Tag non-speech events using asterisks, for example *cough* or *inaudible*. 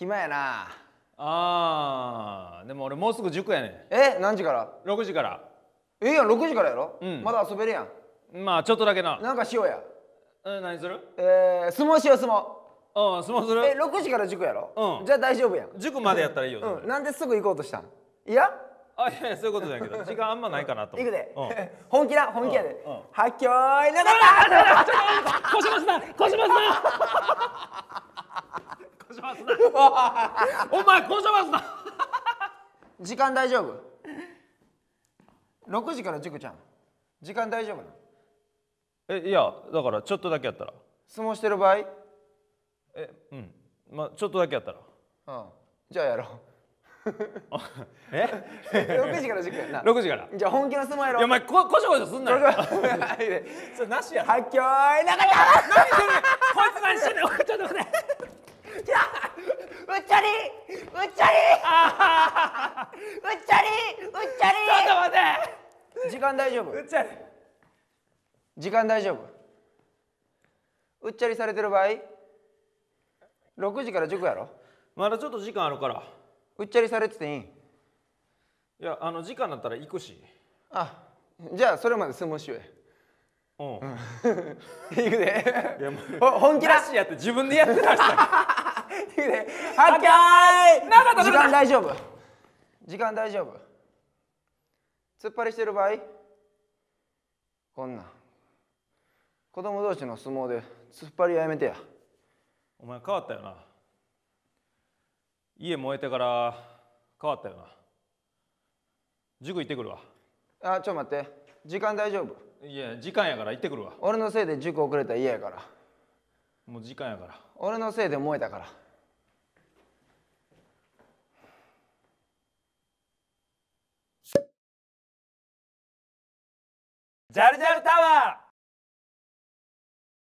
暇やなあーでも俺もうすぐ塾やねんえ何時から6時からええやん6時からやろ、うん、まだ遊べるやんまあちょっとだけななんかしようやえ何するえー、相撲しよう相撲うん相撲するえ6時から塾やろうんじゃあ大丈夫やん塾までやったらいいよ、うん、なんですぐ行こうとしたんいやあいやいやそういうことじゃないけど時間あんまないかなと思行くで、うん、本気だ本気やで、うんうん、はっきょーいなだだだだだだだだだだだだだだだ *laughs* お前こ邪魔すな *laughs* 時間大丈夫6時から塾ちゃん時間大丈夫なえいやだからちょっとだけやったら相撲してる場合えうんまあちょっとだけやったらうんじゃあやろう *laughs* え ?6 時から塾やな6時からじゃあ本気の相撲やろいやお前ここしょこしょすんなよそれなしやょ狂いなかった何るうっちゃりうっちゃりうっちゃりちょっと待て時間大丈夫うっちゃり時間大丈夫うっちゃりされてる場合6時から塾やろまだちょっと時間あるからうっちゃりされてていいいやあの時間だったら行くしあじゃあそれまで住むしようん、うん、*laughs* 行くでいやもう本気だしやって自分でやってたし *laughs* 行くで発見時間大丈夫時間大丈夫突っ張りしてる場合こんな子供同士の相撲で突っ張りはやめてやお前変わったよな家燃えてから変わったよな塾行ってくるわあちょっと待って時間大丈夫いや時間やから行ってくるわ俺のせいで塾遅れた家やからもう時間やから俺のせいで燃えたからジャルジャルタワー